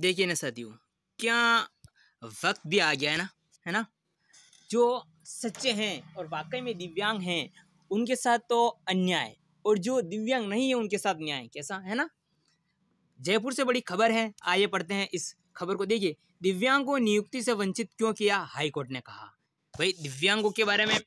देखिए ना सदियों क्या वक्त भी आ गया है ना है ना जो सच्चे हैं और वाकई में दिव्यांग हैं उनके साथ तो अन्याय और जो दिव्यांग नहीं है उनके साथ न्याय कैसा है ना जयपुर से बड़ी खबर है आइए पढ़ते हैं इस खबर को देखिए दिव्यांग को नियुक्ति से वंचित क्यों किया हाईकोर्ट ने कहा भाई दिव्यांगों के बारे में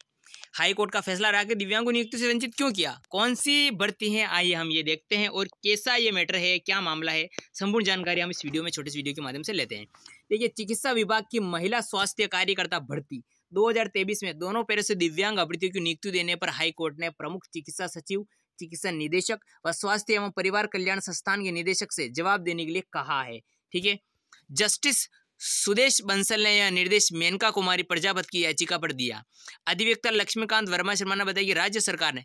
हाई कोर्ट का फैसला रहा कि दिव्यांग को नियुक्ति से वंचित क्यों किया कौन सी भर्ती है आइए हम ये देखते हैं और कैसा ये मैटर है क्या मामला है संपूर्ण जानकारी हम इस वीडियो में छोटे वीडियो के माध्यम से लेते हैं देखिए चिकित्सा विभाग की महिला स्वास्थ्य कार्यकर्ता भर्ती 2023 में दोनों पैरों से दिव्यांग अभ्यर्थियों की नियुक्ति देने पर हाईकोर्ट ने प्रमुख चिकित्सा सचिव चिकित्सा निदेशक व स्वास्थ्य एवं परिवार कल्याण संस्थान के निदेशक से जवाब देने के लिए कहा है ठीक है जस्टिस सुदेश बंसल ने यह निर्देश मेनका कुमारी प्रजापत की याचिका पर दिया अधिवक्ता लक्ष्मीकांत वर्मा शर्मा ने बताया कि राज्य सरकार ने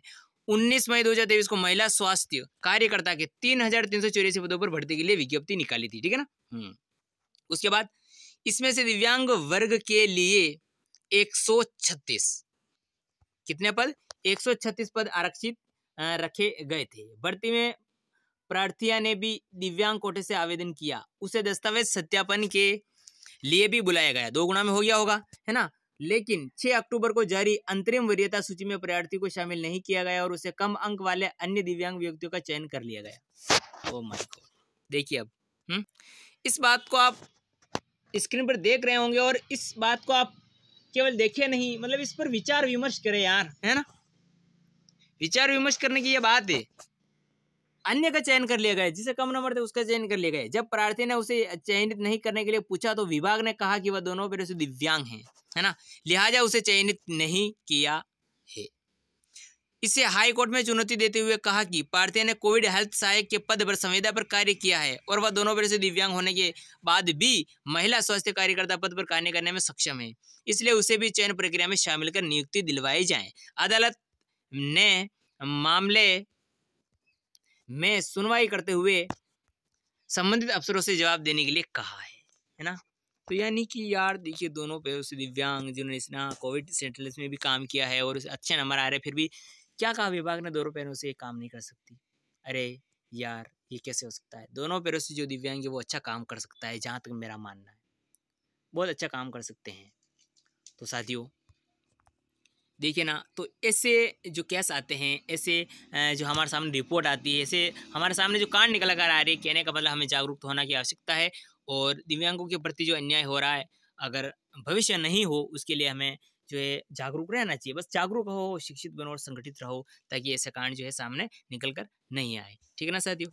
19 मई 2023 को महिला स्वास्थ्य कार्यकर्ता के तीन हजार तीन सौ चौरासी पदों पर भर्ती के लिए विज्ञप्ति निकाली थी ठीक है ना हम्म। उसके बाद इसमें से दिव्यांग वर्ग के लिए एक कितने पद एक पद आरक्षित रखे गए थे भर्ती में प्रार्थिया ने भी दिव्यांग कोटे से आवेदन किया उसे दस्तावेज सत्यापन के लिए भी बुलाया गया दो गुना में हो गया होगा है ना लेकिन 6 अक्टूबर को जारी अंतरिम वरीयता सूची में प्रार्थी को शामिल नहीं किया गया और उसे कम अंक वाले अन्य दिव्यांग व्यक्तियों का चयन कर लिया गया ओ माय गॉड देखिए अब हम्म इस बात को आप स्क्रीन पर देख रहे होंगे और इस बात को आप केवल देखे नहीं मतलब इस पर विचार विमर्श करें यार है ना विचार विमर्श करने की यह बात है अन्य का चयन कर लिया गया जिसे कम नंबर थे उसका चयन कर लिया गया जब प्रार्थी ने उसे चयनित नहीं करने के लिए पूछा तो विभाग ने कहा कि वह दोनों पेरों से दिव्यांग हैं है ना लिहाजा उसे चयनित नहीं किया है इसे हाई कोर्ट में चुनौती देते हुए कहा कि पार्थिया ने कोविड हेल्थ सहायक के पद पर संविदा पर कार्य किया है और वह दोनों वजह से दिव्यांग होने के बाद भी महिला स्वास्थ्य कार्यकर्ता पद पर कार्य करने में सक्षम है इसलिए उसे भी चयन प्रक्रिया में शामिल कर नियुक्ति दिलवाई जाए अदालत ने मामले में सुनवाई करते हुए संबंधित अफसरों से जवाब देने के लिए कहा है है ना तो यानी कि यार देखिए दोनों पे उस दिव्यांग जिन्होंने इस ना कोविड सेंटरलेस में भी काम किया है और अच्छे नंबर आ रहे फिर भी क्या कहा विभाग ने दोनों पैरों से काम नहीं कर सकती अरे यार ये कैसे हो सकता है दोनों पैरों से जो दिव्यांग है वो अच्छा काम कर सकता है जहाँ तक मेरा मानना है बहुत अच्छा काम कर सकते हैं तो साथियों देखिए ना तो ऐसे जो केस आते हैं ऐसे जो हमारे सामने रिपोर्ट आती है ऐसे हमारे सामने जो कांड निकल कर आ रही है कहने का मतलब हमें जागरूक तो होना की आवश्यकता है और दिव्यांगों के प्रति जो अन्याय हो रहा है अगर भविष्य नहीं हो उसके लिए हमें जो है जागरूक रहना चाहिए बस जागरूक रहो शिक्षित बनो और संगठित रहो ताकि ऐसे कांड जो है सामने निकल कर नहीं आए ठीक है ना साथियों